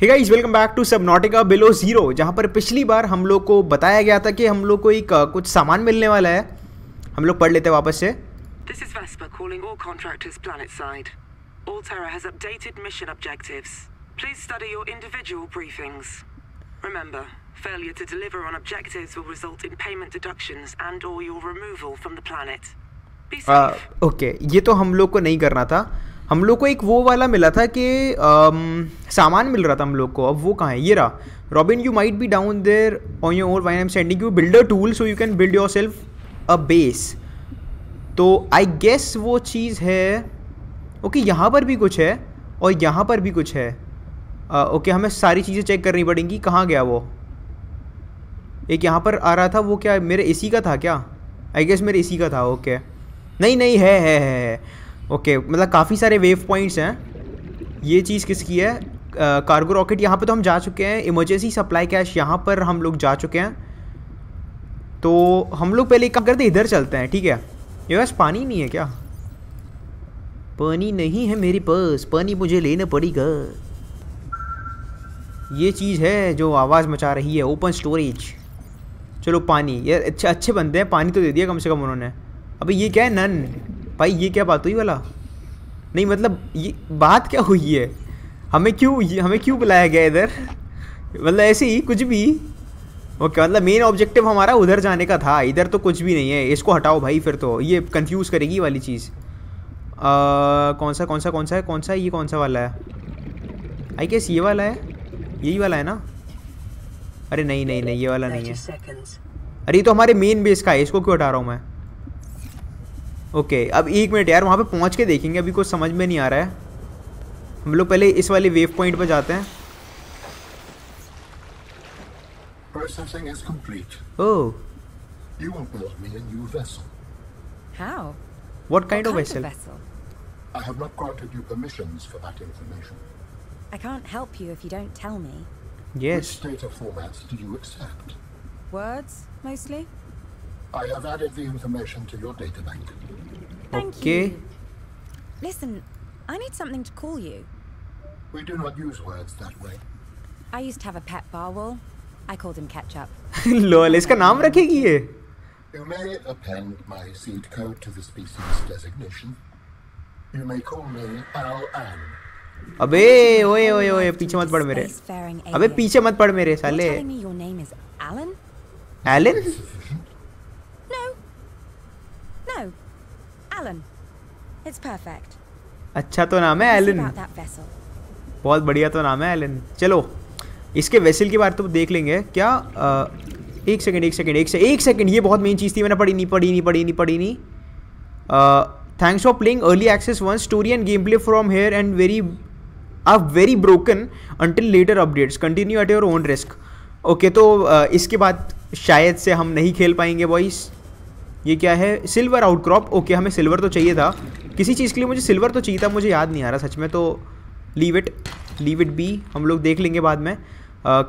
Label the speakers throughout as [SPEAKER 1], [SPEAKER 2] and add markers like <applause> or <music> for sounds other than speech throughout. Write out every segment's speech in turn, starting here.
[SPEAKER 1] Hey guys welcome back to Subnautica below zero जहाँ पर पिछली बार हम लोग को बताया गया था कि हम लोग को एक कुछ सामान मिलने वाला है हम लोग पढ़ लेते हैं वापस से This is Vespa calling all contractors planet side. All Terra has updated mission objectives. Please study your individual briefings. Remember, failure to deliver on objectives will result in payment deductions and or your removal from the planet. Be safe. Okay uh, okay. ये तो हम लोग को नहीं करना था हम लोग को एक वो वाला मिला था कि सामान मिल रहा था हम लोग को अब वो कहाँ है ये रहा Robin you might be down there on your way I'm sending you builder tool so you can build yourself a base तो आई गेस वो चीज़ है ओके okay, यहाँ पर भी कुछ है और यहाँ पर भी कुछ है ओके uh, okay, हमें सारी चीज़ें चेक करनी पड़ेंगी कहाँ गया वो एक यहाँ पर आ रहा था वो क्या मेरे इसी का था क्या आई गेस मेरे इसी का था ओके okay. नहीं नहीं है है है, है। ओके मतलब काफ़ी सारे वेव पॉइंट्स हैं ये चीज़ किसकी है कार्गो रॉकेट यहाँ पे तो हम जा चुके हैं इमरजेंसी सप्लाई कैश यहाँ पर हम लोग जा चुके हैं तो हम लोग पहले काम करते इधर चलते हैं ठीक है ये बस पानी नहीं है क्या पानी नहीं है मेरी पास पानी मुझे लेना पड़ेगा ये चीज़ है जो आवाज़ मचा रही है ओपन स्टोरेज चलो पानी यार अच्छे अच्छे बंदे हैं पानी तो दे दिया कम से कम उन्होंने अभी ये क्या है नन भाई ये क्या बात हुई वाला नहीं मतलब ये बात क्या हुई है हमें क्यों हमें क्यों बुलाया गया इधर मतलब ऐसे ही कुछ भी ओके मतलब मेन ऑब्जेक्टिव हमारा उधर जाने का था इधर तो कुछ भी नहीं है इसको हटाओ भाई फिर तो ये कंफ्यूज करेगी वाली चीज़ कौन सा कौन सा कौन सा है कौन सा ये कौन सा वाला है आई गेस ये वाला है यही वाला है ना अरे नहीं नहीं नहीं ये वाला नहीं है अरे ये तो हमारे मेन बेस का है इसको क्यों हटा रहा हूँ मैं ओके अब एक मिनट यार वहाँ पे पहुँच के देखेंगे अभी कुछ समझ में नहीं आ रहा है हम लोग पहले इस वाले वेव पॉइंट पर जाते हैं Processing is complete. Oh. You will build me a new vessel. How? What kind, what of, vessel? of vessel? I have not granted you permissions for that information. I can't help you if you don't tell me. Yes. Which data formats do you accept? Words, mostly. I have added the information to your data bank. Thank okay. you. Listen, I need something to call you. We do not use words that way. I used to have a pet Barwol. I called him Ketchup. Lol, iska naam rakhegi ye. You may append my seed code to the species designation. You may call me Al An. अबे ओए ओए ओए पीछे मत पड़ मेरे अबे पीछे मत पड़ मेरे साले Elon Elon Alan. It's perfect. अच्छा तो नाम है एलन बहुत बढ़िया तो नाम है एलन चलो इसके वेसल की बात तो देख लेंगे क्या आ, एक सेकंड एक सेकंड एक से एक सेकंड ये बहुत मेन चीज़ थी मैंने पढ़ी नहीं पढ़ी नहीं पढ़ी नहीं पढ़ी नहीं thanks for playing early access one story and game play from here and very are very broken until later updates continue at your own risk okay तो uh, इसके बाद शायद से हम नहीं खेल पाएंगे बॉइस ये क्या है सिल्वर आउटक्रॉप ओके हमें सिल्वर तो चाहिए था किसी चीज़ के लिए मुझे सिल्वर तो चाहिए था मुझे याद नहीं आ रहा सच में तो leave it leave it be हम लोग देख लेंगे बाद में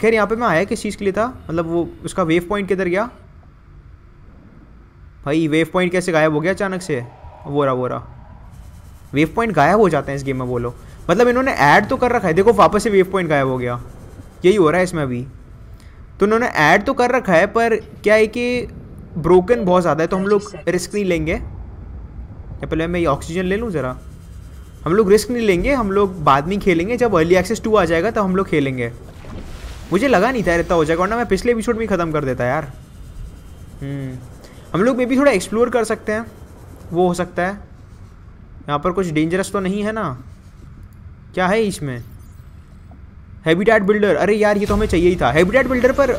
[SPEAKER 1] खैर यहाँ पे मैं आया किस चीज़ के लिए था मतलब वो उसका वेव पॉइंट किधर गया भाई वेव पॉइंट कैसे गायब हो गया अचानक से वोरा वोरा वेव पॉइंट गायब हो जाते हैं इस गेम में बोलो मतलब इन्होंने ऐड तो कर रखा है देखो वापस से वेव पॉइंट गायब हो गया यही हो रहा है इसमें अभी तो इन्होंने ऐड तो कर रखा है पर क्या है कि ब्रोकन बहुत ज़्यादा है तो हम लोग रिस्क नहीं लेंगे या पहले मैं ये ऑक्सीजन ले लूँ ज़रा हम लोग रिस्क नहीं लेंगे हम लोग बाद में खेलेंगे जब अर्ली एक्सेस टू आ जाएगा तब हम लोग खेलेंगे मुझे लगा नहीं था रहता हो जाएगा वरना मैं पिछले एपिसोड में ख़त्म कर देता यार हम्म। हम लोग मे भी थोड़ा एक्सप्लोर कर सकते हैं वो हो सकता है यहाँ पर कुछ डेंजरस तो नहीं है ना क्या है इसमें हैबिटेट बिल्डर अरे यार ये तो हमें चाहिए ही था हैबिटेट बिल्डर पर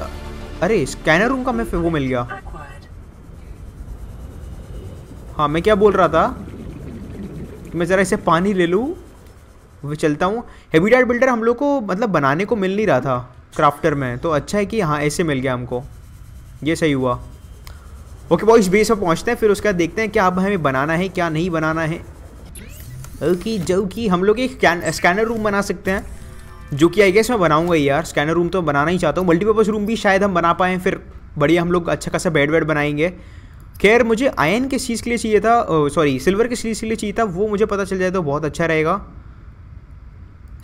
[SPEAKER 1] अरे स्कैनर रूम का हमें वो मिल गया हाँ मैं क्या बोल रहा था मैं ज़रा इसे पानी ले लूँ वो चलता हूँ हैबिटेट बिल्डर हम लोग को मतलब बनाने को मिल नहीं रहा था क्राफ्टर में तो अच्छा है कि हाँ ऐसे मिल गया हमको ये सही हुआ ओके बॉय इस बेस पर पहुँचते हैं फिर बाद देखते हैं क्या अब हमें बनाना है क्या नहीं बनाना है ओके जो कि हम लोग एक स्कैनर रूम बना सकते हैं जो कि आई गेस मैं बनाऊँगा यार स्कैनर रूम तो बनाना ही चाहता हूँ मल्टीपर्पज़ रूम भी शायद हम बना पाएँ फिर बढ़िया हम लोग अच्छा खासा बेड वेड बनाएंगे खैर मुझे आयन के चीज़ के लिए चाहिए था सॉरी सिल्वर के चीज़ के लिए चाहिए था वो मुझे पता चल जाए तो बहुत अच्छा रहेगा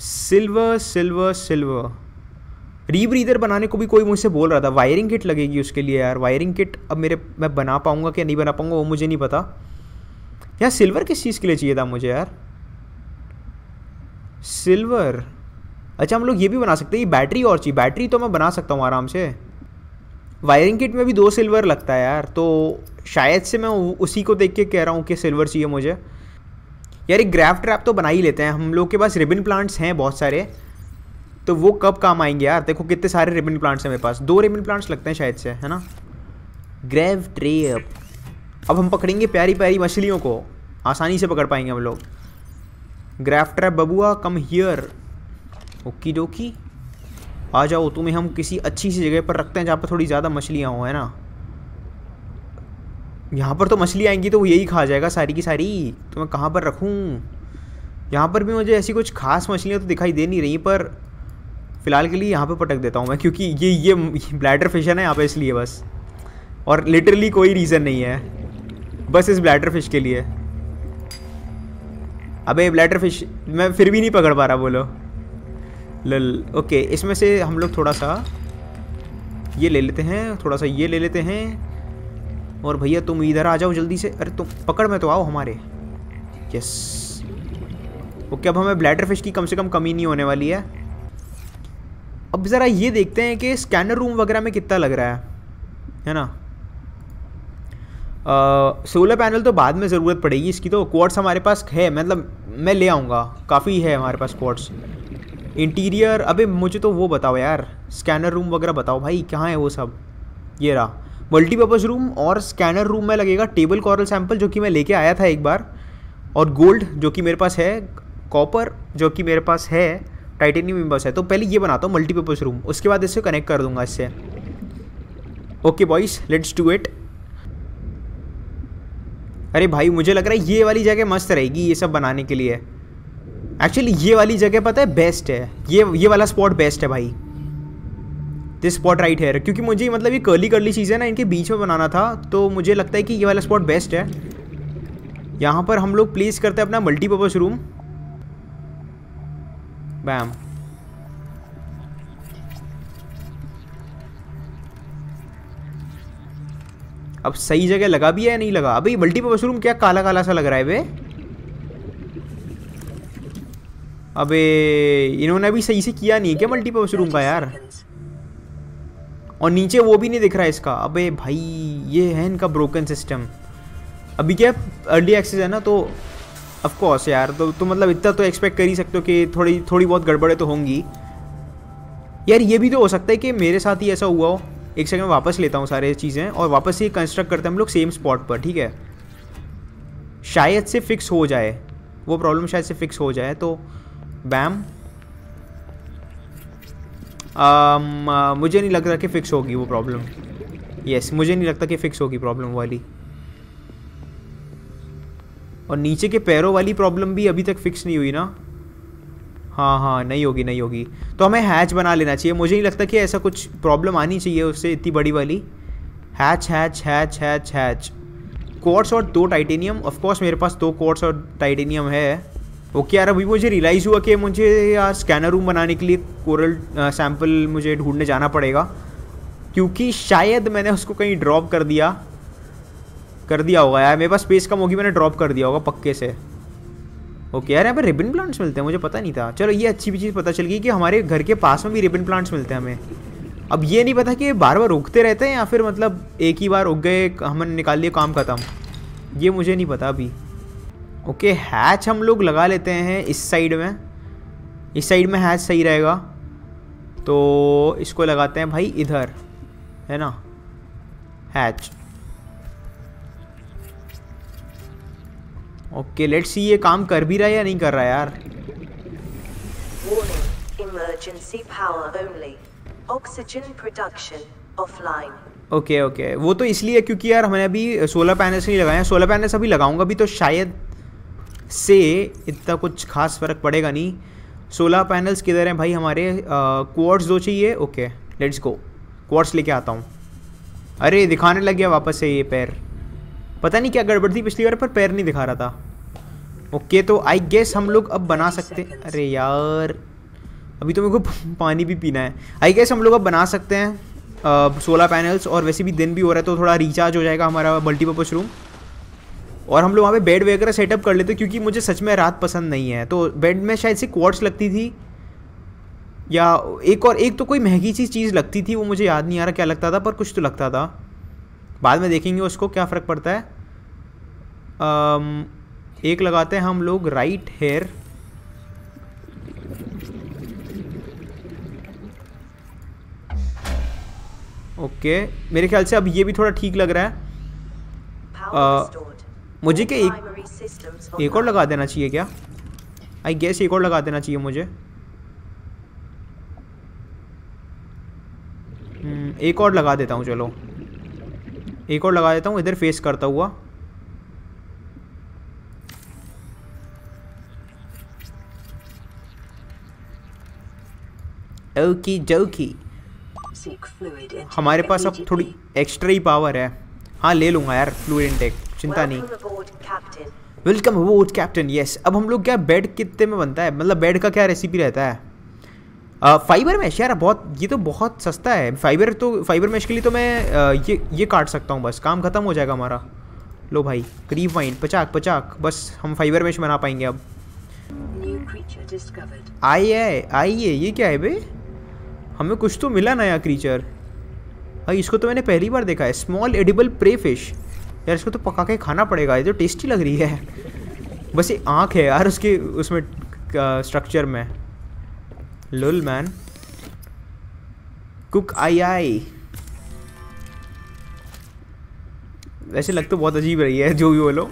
[SPEAKER 1] सिल्वर सिल्वर सिल्वर रीब्रीदर बनाने को भी कोई मुझसे बोल रहा था वायरिंग किट लगेगी उसके लिए यार वायरिंग किट अब मेरे मैं बना पाऊँगा कि नहीं बना पाऊंगा वो मुझे नहीं पता यार सिल्वर किस चीज़ के लिए चाहिए था मुझे यार सिल्वर अच्छा हम लोग ये भी बना सकते हैं ये बैटरी और चाहिए बैटरी तो मैं बना सकता हूँ आराम से वायरिंग किट में भी दो सिल्वर लगता है यार तो शायद से मैं उसी को देख के कह रहा हूँ कि सिल्वर चाहिए मुझे यार एक ग्राफ ट्रैप तो बना ही लेते हैं हम लोग के पास रिबन प्लांट्स हैं बहुत सारे तो वो कब काम आएंगे यार देखो कितने सारे रिबन प्लांट्स हैं मेरे पास दो रिबन प्लांट्स लगते हैं शायद से है ना ग्रैव ट्रेप अब हम पकड़ेंगे प्यारी प्यारी मछलियों को आसानी से पकड़ पाएंगे हम लोग ग्राफ ट्रैप बबुआ कम हियर ओकी डोकी आ जाओ तुम्हें हम किसी अच्छी सी जगह पर रखते हैं जहाँ पर थोड़ी ज़्यादा मछलियाँ हों है ना यहाँ पर तो मछली आएंगी तो वो यही खा जाएगा सारी की सारी तो मैं कहाँ पर रखूँ यहाँ पर भी मुझे ऐसी कुछ खास मछलियाँ तो दिखाई दे नहीं रही पर फ़िलहाल के लिए यहाँ पर पटक देता हूँ मैं क्योंकि ये ये ब्लैडर फिश है ना यहाँ पर इसलिए बस और लिटरली कोई रीज़न नहीं है बस इस ब्लैडर फिश के लिए अबे ब्लैडर फिश मैं फिर भी नहीं पकड़ पा रहा बोलो लल ओके इसमें से हम लोग थोड़ा सा ये ले लेते हैं थोड़ा सा ये ले लेते हैं और भैया तुम इधर आ जाओ जल्दी से अरे तुम पकड़ में तो आओ हमारे यस ओके अब हमें ब्लैडर फिश की कम से कम कमी नहीं होने वाली है अब ज़रा ये देखते हैं कि स्कैनर रूम वगैरह में कितना लग रहा है है ना सोलर पैनल तो बाद में ज़रूरत पड़ेगी इसकी तो क्वार्ट्स हमारे पास है मतलब मैं ले आऊँगा काफ़ी है हमारे पास क्वार्ट्स इंटीरियर अबे मुझे तो वो बताओ यार स्कैनर रूम वगैरह बताओ भाई कहाँ है वो सब ये रहा मल्टीपर्पज़ रूम और स्कैनर रूम में लगेगा टेबल कॉरल सैम्पल जो कि मैं लेके आया था एक बार और गोल्ड जो कि मेरे पास है कॉपर जो कि मेरे पास है टाइटेनियम मेरे है तो पहले ये बनाता हूँ मल्टीपर्पज़ रूम उसके बाद इसे कनेक्ट कर दूंगा इससे okay boys let's do it अरे भाई मुझे लग रहा है ये वाली जगह मस्त रहेगी ये सब बनाने के लिए एक्चुअली ये वाली जगह पता है बेस्ट है ये ये वाला स्पॉट बेस्ट है भाई दिस स्पॉट राइट है क्योंकि मुझे मतलब ये कर्ली कर्ली चीज़ें ना इनके बीच में बनाना था तो मुझे लगता है कि ये वाला स्पॉट बेस्ट है यहाँ पर हम लोग प्लेस करते हैं अपना मल्टीपर्पज़ रूम बैम अब सही जगह लगा भी है नहीं लगा अभी मल्टीपर्पज़ रूम क्या काला काला सा लग रहा है वे अबे इन्होंने अभी सही से किया नहीं क्या मल्टीपर्पस रूम का यार और नीचे वो भी नहीं दिख रहा है इसका अबे भाई ये है इनका ब्रोकन सिस्टम अभी क्या अर्ली एक्सेस है ना तो कोर्स यार तो तुम मतलब इतना तो एक्सपेक्ट कर ही सकते हो कि थोड़ी थोड़ी बहुत गड़बड़े तो होंगी यार ये भी तो हो सकता है कि मेरे साथ ही ऐसा हुआ हो एक सेकंड वापस लेता हूँ सारे चीज़ें और वापस ये कंस्ट्रक्ट करते हैं हम लोग सेम स्पॉट पर ठीक है शायद से फिक्स हो जाए वो प्रॉब्लम शायद से फिक्स हो जाए तो बैम um, uh, मुझे नहीं लग रहा कि फिक्स होगी वो प्रॉब्लम यस yes, मुझे नहीं लगता कि फिक्स होगी प्रॉब्लम वाली और नीचे के पैरों वाली प्रॉब्लम भी अभी तक फिक्स नहीं हुई ना हाँ हाँ नहीं होगी नहीं होगी तो हमें हैच बना लेना चाहिए मुझे नहीं लगता कि ऐसा कुछ प्रॉब्लम आनी चाहिए उससे इतनी बड़ी वाली hatch hatch hatch hatch hatch quartz और दो टाइटेनियम ऑफ कोर्स मेरे पास दो कोर्ट्स और टाइटेनियम है ओके यार अभी मुझे रियलाइज़ हुआ कि मुझे यार स्कैनर रूम बनाने के लिए कोरल सैंपल मुझे ढूंढने जाना पड़ेगा क्योंकि शायद मैंने उसको कहीं ड्रॉप कर दिया कर दिया होगा यार मेरे पास स्पेस कम होगी मैंने ड्रॉप कर दिया होगा पक्के से ओके यार यहाँ पर रिबन प्लांट्स मिलते हैं मुझे पता नहीं था चलो ये अच्छी भी चीज़ पता चल गई कि हमारे घर के पास में भी रिबन प्लांट्स मिलते हैं हमें अब ये नहीं पता कि बार बार रुकते रहते हैं या फिर मतलब एक ही बार रुक गए हमने निकाल लिए काम खत्म ये मुझे नहीं पता अभी ओके हैच हम लोग लगा लेते हैं इस साइड में इस साइड में हैच सही रहेगा तो इसको लगाते हैं भाई इधर है ना हैच ओके लेट्स सी ये काम कर भी रहा है या नहीं कर रहा यार ओके ओके okay, okay. वो तो इसलिए क्योंकि यार हमने अभी सोलर पैनल्स नहीं लगाए हैं सोलर पैनल्स अभी लगाऊंगा भी तो शायद से इतना कुछ खास फ़र्क पड़ेगा नहीं सोलह पैनल्स किधर हैं भाई हमारे क्वार्ट्स दो चाहिए ओके लेट्स गो क्वार्ट्स लेके आता हूँ अरे दिखाने लग गया वापस से ये पैर पता नहीं क्या गड़बड़ थी पिछली बार पर पैर नहीं दिखा रहा था ओके okay, तो आई गेस हम लोग अब बना सकते हैं अरे यार अभी तो मेरे को <laughs> पानी भी पीना है आई गेस हम लोग अब बना सकते हैं सोलह पैनल्स और वैसे भी दिन भी हो रहा है तो थोड़ा रिचार्ज हो जाएगा हमारा मल्टीपर्पज़ रूम और हम लोग वहाँ पे बेड वगैरह सेटअप कर लेते क्योंकि मुझे सच में रात पसंद नहीं है तो बेड में शायद से क्वार्ट्स लगती थी या एक और एक तो कोई महंगी सी चीज़ लगती थी वो मुझे याद नहीं आ रहा क्या लगता था पर कुछ तो लगता था बाद में देखेंगे उसको क्या फ़र्क पड़ता है आम, एक लगाते हैं हम लोग राइट हेयर ओके मेरे ख्याल से अब ये भी थोड़ा ठीक लग रहा है आ, मुझे क्या एक एक और लगा देना चाहिए क्या आई गेस एक और लगा देना चाहिए मुझे हम्म, एक और लगा देता हूँ चलो एक और लगा देता हूँ इधर फेस करता हुआ ओकी जोकी हमारे पास अब थोड़ी एक्स्ट्रा ही पावर है हाँ ले लूँगा यार फ्लूड इनटेक चिंता नहीं वेलकम अबोर्ड कैप्टन यस अब हम लोग क्या बेड कितने में बनता है मतलब बेड का क्या रेसिपी रहता है फाइबर मैश यार बहुत ये तो बहुत सस्ता है फाइबर तो फाइबर मैश के लिए तो मैं आ, ये ये काट सकता हूँ बस काम ख़त्म हो जाएगा हमारा लो भाई करीब वाइंड पचाक पचाक बस हम फाइबर मैश बना पाएंगे अब आई है आई है ये क्या है बे हमें कुछ तो मिला नया क्रीचर भाई इसको तो मैंने पहली बार देखा है स्मॉल एडिबल प्रे फिश यार इसको तो पका के खाना पड़ेगा ये तो टेस्टी लग रही है बस ये आँख है यार उसकी उसमें स्ट्रक्चर में लुल मैन कुक आई आई वैसे लग तो बहुत अजीब रही है जो भी बोलो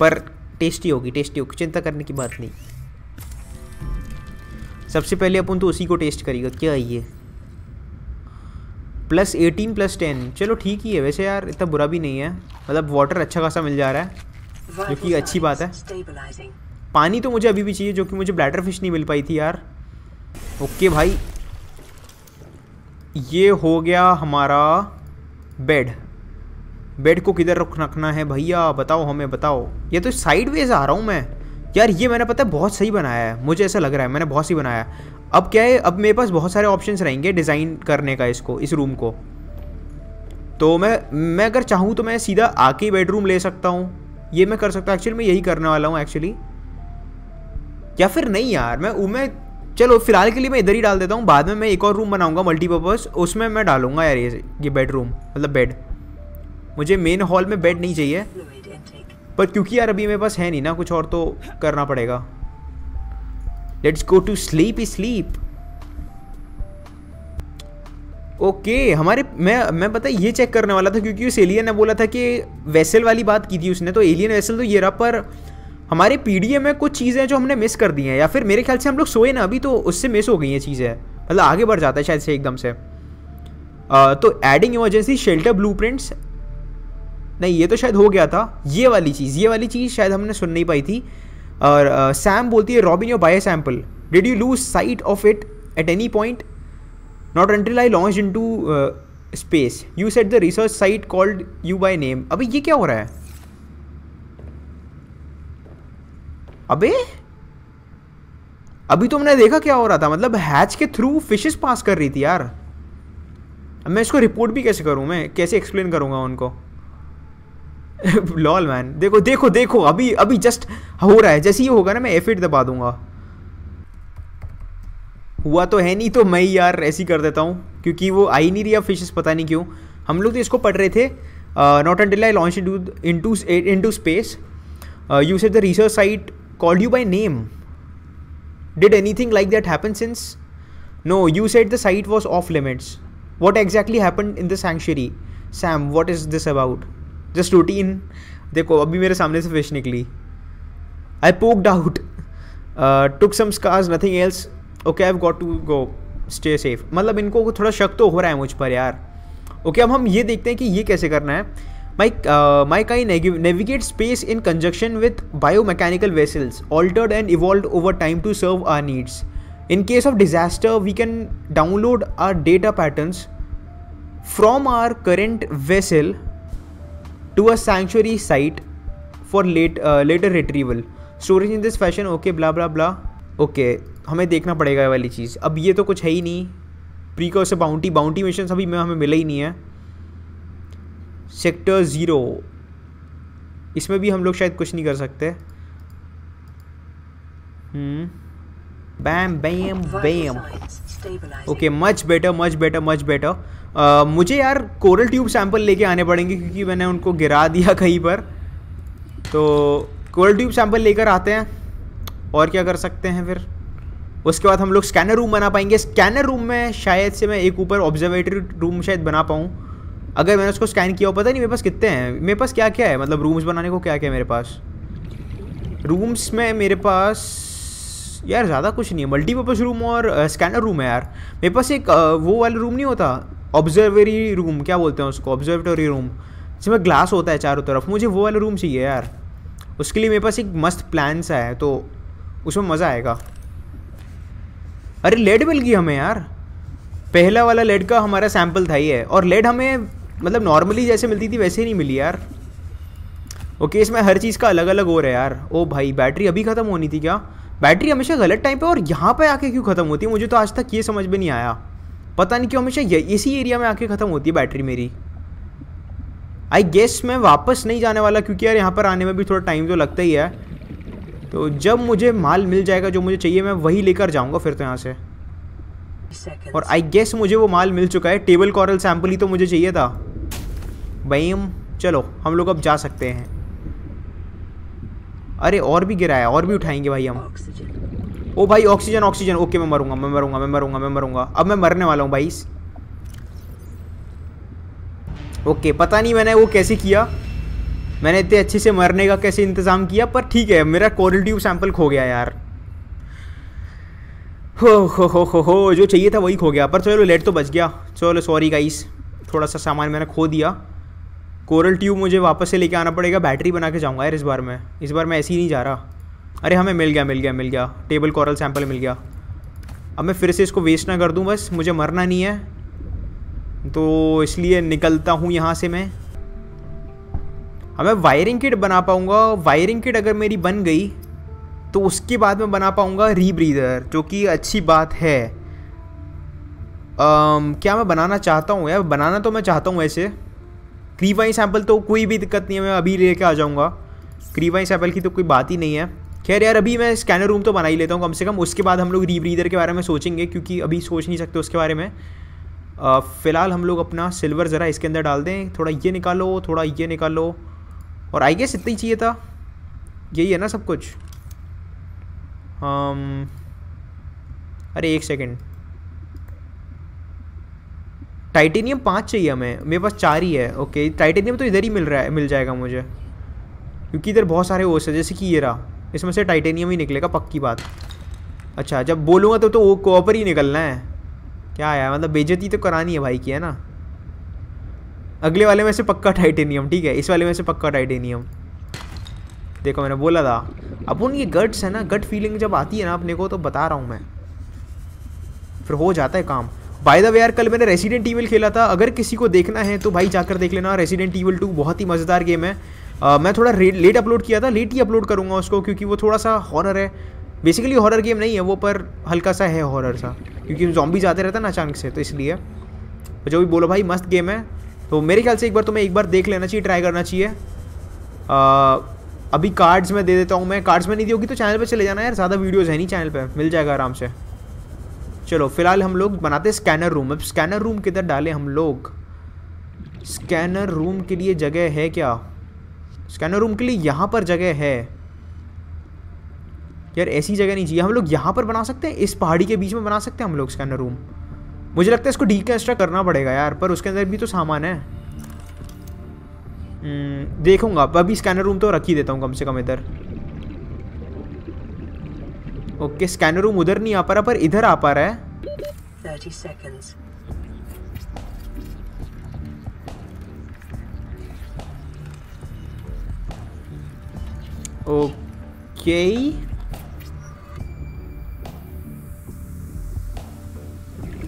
[SPEAKER 1] पर टेस्टी होगी टेस्टी होगी चिंता करने की बात नहीं सबसे पहले अपन तो उसी को टेस्ट करेगा क्या ये प्लस एटीन प्लस टेन चलो ठीक ही है वैसे यार इतना बुरा भी नहीं है मतलब वाटर अच्छा खासा मिल जा रहा है जो कि अच्छी बात है पानी तो मुझे अभी भी चाहिए जो कि मुझे ब्लैटर फिश नहीं मिल पाई थी यार ओके भाई ये हो गया हमारा बेड बेड को किधर रखना है भैया बताओ हमें बताओ ये तो साइड आ रहा हूँ मैं यार ये मैंने पता है बहुत सही बनाया है मुझे ऐसा लग रहा है मैंने बहुत सही बनाया अब क्या है अब मेरे पास बहुत सारे ऑप्शंस रहेंगे डिज़ाइन करने का इसको इस रूम को तो मैं मैं अगर चाहूँ तो मैं सीधा आके बेडरूम ले सकता हूँ ये मैं कर सकता हूँ एक्चुअली मैं यही करने वाला हूँ एक्चुअली या फिर नहीं यार मैं मैं चलो फिलहाल के लिए मैं इधर ही डाल देता हूँ बाद में मैं एक और रूम बनाऊँगा मल्टीपर्पज़ उसमें मैं डालूँगा यार ये ये बेडरूम मतलब बेड मुझे मेन हॉल में बेड नहीं चाहिए पर क्योंकि यार अभी मेरे पास है नहीं ना कुछ और तो करना पड़ेगा let's go to sleep sleep okay हमारे मैं मैं पता ये चेक करने वाला था क्योंकि उस एलियन ने बोला था कि वेसल वाली बात की थी उसने तो एलियन वेसल तो ये रहा पर हमारे पी में कुछ चीज़ें जो हमने मिस कर दी हैं या फिर मेरे ख्याल से हम लोग सोए ना अभी तो उससे मिस हो गई हैं चीज़ें मतलब आगे बढ़ जाता है शायद से एकदम से आ, तो एडिंग इमरजेंसी शेल्टर ब्लू नहीं ये तो शायद हो गया था ये वाली चीज़ ये वाली चीज़ शायद हमने सुन नहीं पाई थी और सैम uh, बोलती है Robin your bio sample did you lose sight of it at any point not until I launch into space you set the research site called you by name अभी ये क्या हो रहा है अबे अभी तो हमने देखा क्या हो रहा था मतलब हैच के थ्रू फिशेस पास कर रही थी यार मैं इसको रिपोर्ट भी कैसे करूँ मैं कैसे एक्सप्लेन करूंगा उनको लॉल <laughs> मैन देखो देखो देखो अभी अभी जस्ट हो रहा है जैसे ही होगा ना मैं एफ दबा दूंगा हुआ तो है नहीं तो मैं ही यार ऐसी कर देता हूँ क्योंकि वो आई नहीं रिया फिशेस पता नहीं क्यों हम लोग तो इसको पढ़ रहे थे not and I launch into into space you set the research site call you by name did anything like that happen since no you set the site was off limits what exactly happen in the sanctuary Sam what is this about just routine देखो अभी मेरे सामने से fish निकली I poke out took some scars nothing else okay I got to go stay safe मतलब इनको थोड़ा शक तो हो रहा है मुझ पर यार ओके okay, अब हम ये देखते हैं कि ये कैसे करना है माई माई काई navigate space in conjunction with mechanical vessels altered and evolve over time to serve our needs in case of disaster we can download our data patterns from our current vessel to a sanctuary site for late uh, later retrieval storage in this fashion okay blah blah blah हमें देखना पड़ेगा ये वाली चीज़ अब ये तो कुछ है ही नहीं प्री का उससे बाउंटी बाउंटी मिशन अभी हमें मिला ही नहीं है सेक्टर ज़ीरो इसमें भी हम लोग शायद कुछ नहीं कर सकते bam bam bam okay much better much better much better ah, मुझे यार कोरल ट्यूब सैंपल लेके आने पड़ेंगे क्योंकि मैंने उनको गिरा दिया <laughs> कहीं पर तो कोरल ट्यूब सैंपल लेकर आते हैं और क्या कर सकते हैं फिर उसके बाद हम लोग स्कैनर रूम बना पाएंगे स्कैनर रूम में शायद से मैं एक ऊपर ऑब्जर्वेटरी रूम शायद बना पाऊँ अगर मैंने उसको स्कैन किया हो पता नहीं मेरे पास कितने हैं मेरे पास क्या क्या है मतलब रूम्स बनाने को क्या क्या है मेरे पास रूम्स में मेरे पास यार ज़्यादा कुछ नहीं है मल्टीपर्पज़ रूम और स्कैनर रूम है यार मेरे पास एक वो वाला रूम नहीं होता ऑब्जर्वरी रूम क्या बोलते हैं उसको ऑब्जर्वेटरी रूम जिसमें ग्लास होता है चारों तरफ मुझे वो वाला रूम चाहिए यार उसके लिए मेरे पास एक मस्त प्लान सा है तो उसमें मज़ा आएगा अरे लेड मिल गई हमें यार पहला वाला लेड का हमारा सैम्पल था ही है और लेड हमें मतलब नॉर्मली जैसे मिलती थी वैसे नहीं मिली यार ओके इसमें हर चीज़ का अलग अलग हो रहा है यार ओ भाई बैटरी अभी ख़त्म होनी थी क्या बैटरी हमेशा गलत टाइम पे और यहाँ पे आके क्यों ख़त्म होती है मुझे तो आज तक ये समझ में नहीं आया पता नहीं क्यों हमेशा ये इसी एरिया में आके ख़त्म होती है बैटरी मेरी आई गेस मैं वापस नहीं जाने वाला क्योंकि यार यहाँ पर आने में भी थोड़ा टाइम तो लगता ही है तो जब मुझे माल मिल जाएगा जो मुझे चाहिए मैं वही लेकर जाऊँगा फिर तो यहाँ से और आई गेस मुझे वो माल मिल चुका है टेबल कॉरल सैम्पल ही तो मुझे चाहिए था भाई चलो हम लोग अब जा सकते हैं अरे और भी गिराया और भी उठाएंगे भाई हम ओ भाई ऑक्सीजन ऑक्सीजन ओके मैं मरूंगा मैं मरूंगा मैं मरूंगा मैं मरूंगा अब मैं मरने वाला हूँ भाई ओके पता नहीं मैंने वो कैसे किया मैंने इतने अच्छे से मरने का कैसे इंतज़ाम किया पर ठीक है मेरा कोरल ट्यूब सैंपल खो गया यार हो हो हो हो हो जो चाहिए था वही खो गया पर चलो लेट तो बच गया चलो सॉरी गाइस थोड़ा सा सामान मैंने खो दिया कोरल ट्यूब मुझे वापस से लेके आना पड़ेगा बैटरी बना के जाऊँगा यार इस बार मैं इस बार मैं ऐसे ही नहीं जा रहा अरे हमें मिल गया मिल गया मिल गया टेबल कॉरल सैंपल मिल गया अब मैं फिर से इसको वेस्ट ना कर दूँ बस मुझे मरना नहीं है तो इसलिए निकलता हूँ यहाँ से मैं अब मैं वायरिंग किट बना पाऊँगा वायरिंग किट अगर मेरी बन गई तो उसके बाद मैं बना पाऊँगा रीब्रीदर जो कि अच्छी बात है आम, क्या मैं बनाना चाहता हूँ यार बनाना तो मैं चाहता हूँ ऐसे क्रीवाई सैंपल तो कोई भी दिक्कत नहीं है मैं अभी लेके आ जाऊँगा क्रीवाई सैंपल की तो कोई बात ही नहीं है खैर यार अभी मैं स्कैनर रूम तो बना ही लेता हूँ कम से कम उसके बाद हम लोग रीब्रीदर के बारे में सोचेंगे क्योंकि अभी सोच नहीं सकते उसके बारे में फ़िलहाल हम लोग अपना सिल्वर ज़रा इसके अंदर डाल दें थोड़ा ये निकालो थोड़ा ये निकालो और आई गेस इतना ही चाहिए था यही है ना सब कुछ हम अरे एक सेकेंड टाइटेनियम पाँच चाहिए हमें मेरे पास चार ही है ओके टाइटेनियम तो इधर ही मिल रहा है मिल जाएगा मुझे क्योंकि इधर बहुत सारे वो है जैसे कि ये रहा इसमें से टाइटेनियम ही निकलेगा पक्की बात अच्छा जब बोलूँगा तो तो वो कॉपर ही निकलना है क्या आया मतलब बेजती तो करानी है भाई की है ना अगले वाले में से पक्का टाइटेनियम ठीक है इस वाले में से पक्का टाइटेनियम देखो मैंने बोला था अपन ये गट्स है ना गट फीलिंग जब आती है ना अपने को तो बता रहा हूँ मैं फिर हो जाता है काम बाय द वे यार कल मैंने रेसिडेंट ईवल खेला था अगर किसी को देखना है तो भाई जाकर देख लेना रेसिडेंट ईवल टू बहुत ही मज़ेदार गेम है आ, मैं थोड़ा लेट अपलोड किया था लेट ही अपलोड करूँगा उसको क्योंकि वो थोड़ा सा हॉरर है बेसिकली हॉरर गेम नहीं है वो पर हल्का सा है हॉरर सा क्योंकि जॉम्बी जाते रहता ना अचानक से तो इसलिए जो भी बोलो भाई मस्त गेम है तो मेरे ख्याल से एक बार तुम्हें तो एक बार देख लेना चाहिए ट्राई करना चाहिए अभी कार्ड्स में दे देता हूँ मैं कार्ड्स में नहीं दी होगी तो चैनल पर चले जाना यार ज़्यादा वीडियोज़ है नहीं चैनल पर मिल जाएगा आराम से चलो फिलहाल हम लोग बनाते स्कैनर रूम अब स्कैनर रूम किधर डालें हम लोग स्कैनर रूम के लिए जगह है क्या स्कैनर रूम के लिए यहाँ पर जगह है यार ऐसी जगह नहीं चाहिए हम लोग यहाँ पर बना सकते हैं इस पहाड़ी के बीच में बना सकते हैं हम लोग स्कैनर रूम मुझे लगता है इसको डीकंस्ट्रक्ट करना पड़ेगा यार पर उसके अंदर भी तो सामान है हम्म, देखूंगा अभी स्कैनर रूम तो रख ही देता हूँ कम से कम इधर ओके स्कैनर रूम उधर नहीं आ पा रहा पर इधर आ पा रहा है Okay.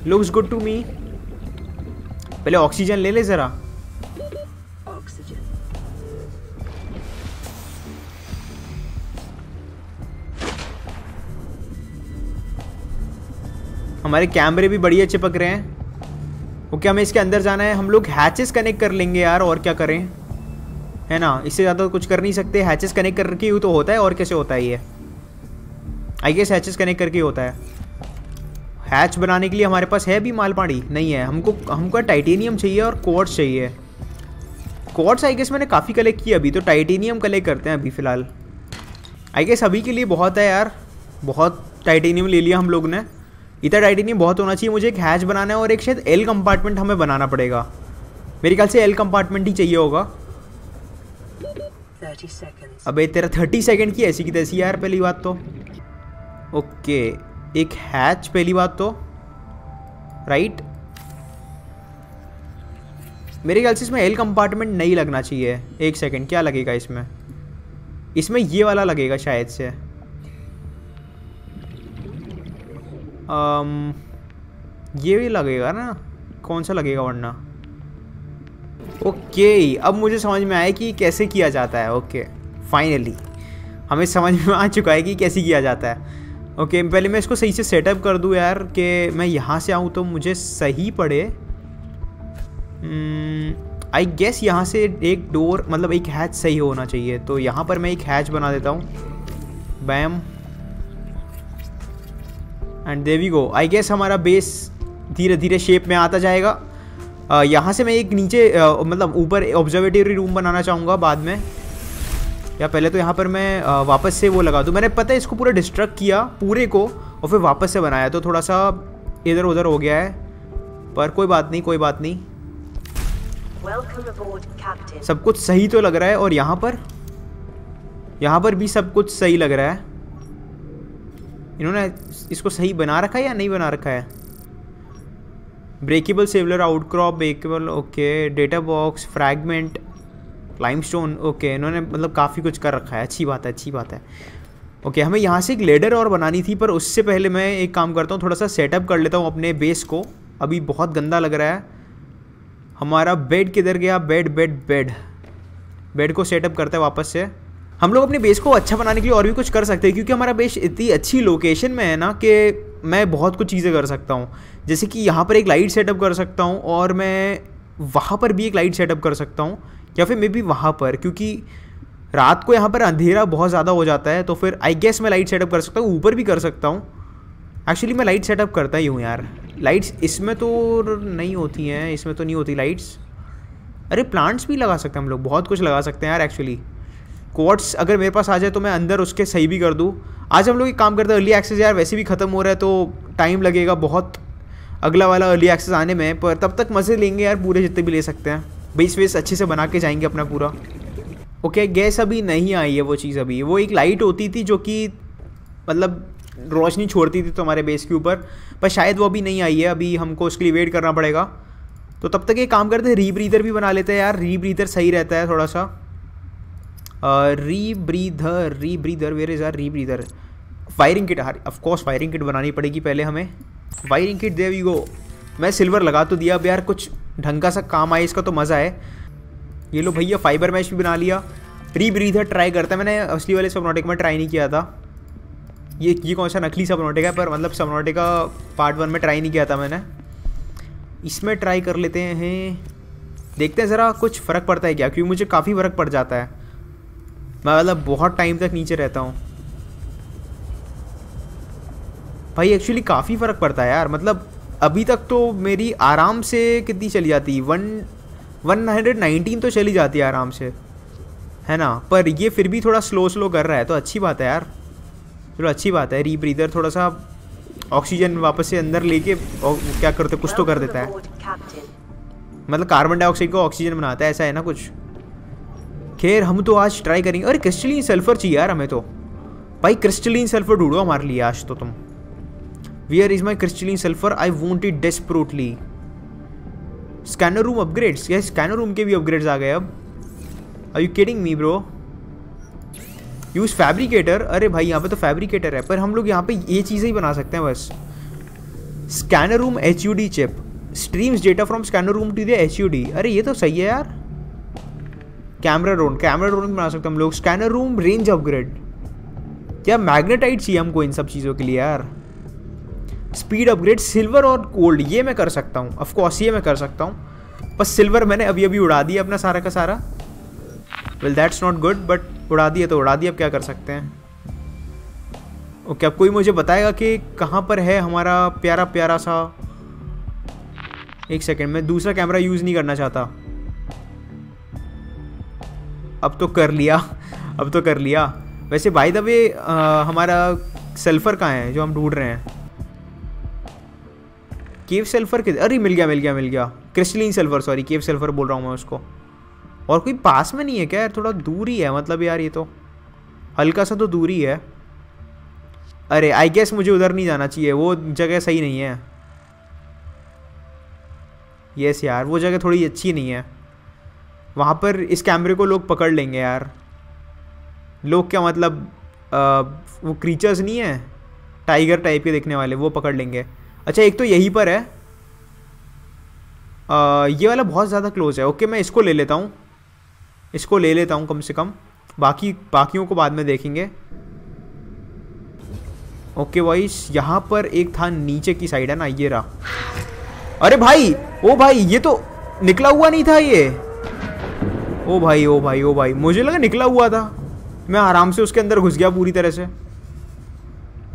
[SPEAKER 1] Looks good to me पहले ऑक्सीजन ले ले जरा हमारे कैमरे भी बढ़िया चिपक रहे हैं ओके okay, हमें इसके अंदर जाना है हम लोग हैचेस कनेक्ट कर लेंगे यार और क्या करें है ना इससे ज़्यादा तो कुछ कर नहीं सकते हैचेस कनेक्ट करके ही तो होता है और कैसे होता है ये आई गेस हैचेस कनेक्ट करके होता है हैच बनाने के लिए हमारे पास है भी पाड़ी नहीं है हमको हमको टाइटेनियम चाहिए और कोर्ट्स चाहिए कोर्ट्स आई गेस मैंने काफ़ी कलेक्ट किया अभी तो टाइटेनियम कलेक्ट करते हैं अभी फ़िलहाल आई गेस अभी के लिए बहुत है यार बहुत टाइटेनियम ले लिया हम लोग ने इतना टाइटेनियम बहुत होना चाहिए मुझे एक हैच बनाना है और एक शायद एल कंपार्टमेंट हमें बनाना पड़ेगा मेरे ख्याल से एल कंपार्टमेंट ही चाहिए होगा अबे तेरा थर्टी सेकेंड की ऐसी की तैसी यार पहली बात तो ओके एक हैच पहली बात तो राइट मेरे ख्याल से इसमें एल कंपार्टमेंट नहीं लगना चाहिए एक सेकेंड क्या लगेगा इसमें इसमें ये वाला लगेगा शायद से आम, ये भी लगेगा ना कौन सा लगेगा वरना ओके अब मुझे समझ में आया कि कैसे किया जाता है ओके फाइनली हमें समझ में आ चुका है कि कैसे किया जाता है ओके पहले मैं इसको सही से सेटअप कर दूँ यार कि मैं यहाँ से आऊँ तो मुझे सही पड़े आई hmm, गेस यहाँ से एक डोर मतलब एक हैच सही होना चाहिए तो यहाँ पर मैं एक हैच बना देता हूँ bam and there we go I guess हमारा बेस धीरे धीरे शेप में आता जाएगा यहाँ से मैं एक नीचे मतलब ऊपर ऑब्जर्वेटरी रूम बनाना चाहूँगा बाद में या पहले तो यहाँ पर मैं वापस से वो लगा दूँ मैंने पता है इसको पूरा डिस्ट्रक्ट किया पूरे को और फिर वापस से बनाया तो थोड़ा सा इधर उधर हो गया है पर कोई बात नहीं कोई बात नहीं aboard, सब कुछ सही तो लग रहा है और यहाँ पर यहाँ पर भी सब कुछ सही लग रहा है इन्होंने इसको सही बना रखा है या नहीं बना रखा है breakable several outcrop breakable okay data box fragment limestone okay इन्होंने मतलब काफ़ी कुछ कर रखा है अच्छी बात है अच्छी बात है ओके हमें यहाँ से एक लेडर और बनानी थी पर उससे पहले मैं एक काम करता हूँ थोड़ा सा सेटअप कर लेता हूँ अपने बेस को अभी बहुत गंदा लग रहा है हमारा बेड किधर गया बेड बेड बेड बेड को सेटअप करते हैं वापस से हम लोग अपने बेस को अच्छा बनाने के लिए और भी कुछ कर सकते हैं क्योंकि हमारा बेस इतनी अच्छी लोकेशन में है ना कि मैं बहुत कुछ चीज़ें कर सकता हूँ जैसे कि यहाँ पर एक लाइट सेटअप कर सकता हूँ और मैं वहाँ पर भी एक लाइट सेटअप कर सकता हूँ या फिर मे बी वहाँ पर क्योंकि रात को यहाँ पर अंधेरा बहुत ज़्यादा हो जाता है तो फिर आई गेस मैं लाइट सेटअप कर सकता हूँ ऊपर भी कर सकता हूँ एक्चुअली मैं लाइट सेटअप करता ही हूँ यार लाइट्स इसमें तो नहीं होती हैं इसमें तो नहीं होती लाइट्स अरे प्लांट्स भी लगा सकते हैं हम लोग बहुत कुछ लगा सकते हैं यार एक्चुअली कोट्स अगर मेरे पास आ जाए तो मैं अंदर उसके सही भी कर दूँ आज हम लोग एक काम करते हैं अर्ली एक्सेस यार वैसे भी ख़त्म हो रहा है तो टाइम लगेगा बहुत अगला वाला अर्ली एक्सेस आने में पर तब तक मज़े लेंगे यार पूरे जितने भी ले सकते हैं बेस वेस अच्छे से बना के जाएंगे अपना पूरा ओके okay, गैस अभी नहीं आई है वो चीज़ अभी वो एक लाइट होती थी जो कि मतलब रोशनी छोड़ती थी तुम्हारे बेस के ऊपर पर शायद वो अभी नहीं आई है अभी हमको उसके लिए वेट करना पड़ेगा तो तब तक ये काम करते हैं रीब्रीदर भी बना लेते हैं यार रीब्रीदर सही रहता है थोड़ा सा re rebreather where is our rebreather wiring kit of course wiring kit बनानी पड़ेगी पहले हमें wiring kit there you go मैं सिल्वर लगा तो दिया अब यार कुछ ढंग का सा काम आए इसका तो मज़ा है ये लो भैया फाइबर मैच भी बना लिया री ब्रीदर ट्राई करता मैंने असली वाले सबनोटिक में ट्राई नहीं किया था ये ये कौन सा नकली सबनोटिक है पर मतलब सबनोटिका पार्ट वन में ट्राई नहीं किया था मैंने इसमें ट्राई कर लेते हैं देखते हैं ज़रा कुछ फ़र्क पड़ता है क्या क्योंकि मुझे काफ़ी फ़र्क पड़ जाता है मैं मतलब बहुत टाइम तक नीचे रहता हूँ भाई एक्चुअली काफ़ी फ़र्क पड़ता है यार मतलब अभी तक तो मेरी आराम से कितनी चली जाती वन वन हंड्रेड नाइनटीन तो चली जाती है आराम से है ना पर ये फिर भी थोड़ा स्लो स्लो कर रहा है तो अच्छी बात है यार चलो अच्छी बात है रीब्रीदर थोड़ा सा ऑक्सीजन वापस से अंदर लेके और क्या करते कुछ तो कर देता है मतलब कार्बन डाइऑक्साइड को ऑक्सीजन बनाता है ऐसा है ना कुछ खैर हम तो आज ट्राई करेंगे अरे क्रिस्टलिन सल्फर चाहिए यार हमें तो भाई क्रिस्टलिन सल्फर ढूंढो हमारे लिए आज तो तुम where is my crystalline sulphur I want it desperately scanner room upgrades यार स्कैनर रूम के भी अपग्रेड्स आ गए अब are you kidding me bro use fabricator अरे भाई यहाँ पे तो फैब्रिकेटर है पर हम लोग यहाँ पे ये चीज़ें ही बना सकते हैं बस scanner room H U D chip streams data from scanner room to the H U D अरे ये तो सही है यार कैमरा रोन कैमरा रोन भी बना सकते हम लोग स्कैनर रूम रेंज अपग्रेड क्या मैग्नेटाइट चाहिए हमको इन सब चीज़ों के लिए यार स्पीड अपग्रेड सिल्वर और गोल्ड ये मैं कर सकता हूँ ऑफकोर्स ये मैं कर सकता हूँ बस सिल्वर मैंने अभी अभी उड़ा दिया अपना सारा का सारा well that's not good but उड़ा दिया तो उड़ा दिया अब क्या कर सकते हैं ओके okay, अब कोई मुझे बताएगा कि कहाँ पर है हमारा प्यारा प्यारा सा एक सेकेंड मैं दूसरा कैमरा यूज़ नहीं करना चाहता अब तो कर लिया अब तो कर लिया वैसे बाई द वे हमारा सल्फ़र कहाँ है जो हम ढूंढ रहे हैं केव सल्फ़र के अरे मिल गया मिल गया मिल गया crystalline sulphur sorry cave sulphur बोल रहा हूँ मैं उसको और कोई पास में नहीं है क्या यार थोड़ा दूर ही है मतलब यार ये तो हल्का सा तो दूर ही है अरे आई गेस मुझे उधर नहीं जाना चाहिए वो जगह सही नहीं है यस यार वो जगह थोड़ी अच्छी नहीं है वहाँ पर इस कैमरे को लोग पकड़ लेंगे यार लोग क्या मतलब आ, वो क्रीचर्स नहीं है टाइगर टाइप के देखने वाले वो पकड़ लेंगे अच्छा एक तो यहीं पर है आ, ये वाला बहुत ज़्यादा क्लोज है ओके मैं इसको ले लेता हूँ इसको ले लेता हूँ कम से कम बाकी बाकियों को बाद में देखेंगे ओके वॉइस यहाँ पर एक था नीचे की साइड है ना ये रहा अरे भाई ओ भाई ये तो निकला हुआ नहीं था ये ओ भाई ओ भाई ओ भाई मुझे लगा निकला हुआ था मैं आराम से उसके अंदर घुस गया पूरी तरह से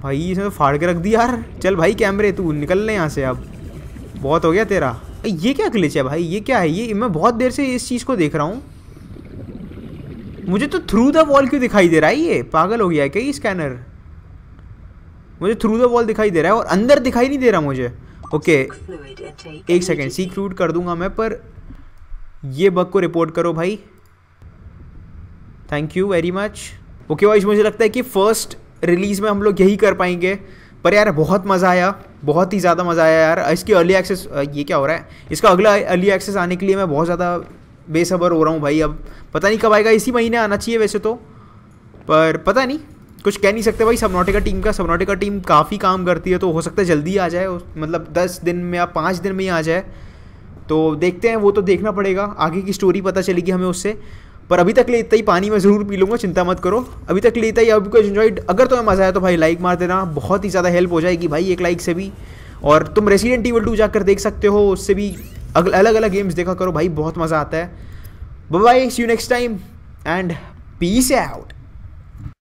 [SPEAKER 1] भाई इसने तो फाड़ के रख दिया यार चल भाई कैमरे तू निकल ले यहाँ से अब बहुत हो गया तेरा ये क्या क्लिच है भाई ये क्या है ये मैं बहुत देर से इस चीज़ को देख रहा हूँ मुझे तो थ्रू द वॉल क्यों दिखाई दे रहा है ये पागल हो गया है क्या स्कैनर मुझे थ्रू द वॉल दिखाई दे रहा है और अंदर दिखाई नहीं दे रहा मुझे ओके एक सेकेंड सीक रूट कर दूंगा मैं पर ये बग को रिपोर्ट करो भाई thank you very much okay wise मुझे लगता है कि फर्स्ट रिलीज़ में हम लोग यही कर पाएंगे पर यार बहुत मज़ा आया बहुत ही ज़्यादा मज़ा आया यार इसकी अर्ली एक्सेस ये क्या हो रहा है इसका अगला अर्ली एक्सेस आने के लिए मैं बहुत ज़्यादा बेसब्र हो रहा हूँ भाई अब पता नहीं कब आएगा इसी महीने आना चाहिए वैसे तो पर पता नहीं कुछ कह नहीं सकते भाई सबनोटिका टीम का सबनोटिका टीम काफ़ी काम करती है तो हो सकता है जल्दी आ जाए मतलब दस दिन में या पाँच दिन में ही आ जाए तो देखते हैं वो तो देखना पड़ेगा आगे की स्टोरी पता चलेगी हमें उससे पर अभी तक लेता ही पानी मैं ज़रूर पी लूँगा चिंता मत करो अभी तक लेता ही कुछ इन्जॉयड अगर तुम्हें मज़ा आया तो भाई लाइक मार देना बहुत ही ज़्यादा हेल्प हो जाएगी भाई एक लाइक से भी और तुम रेसिडेंट ईवल टू जाकर देख सकते हो उससे भी अलग अलग गेम्स देखा करो भाई बहुत मज़ा आता है bye see you next time and peace out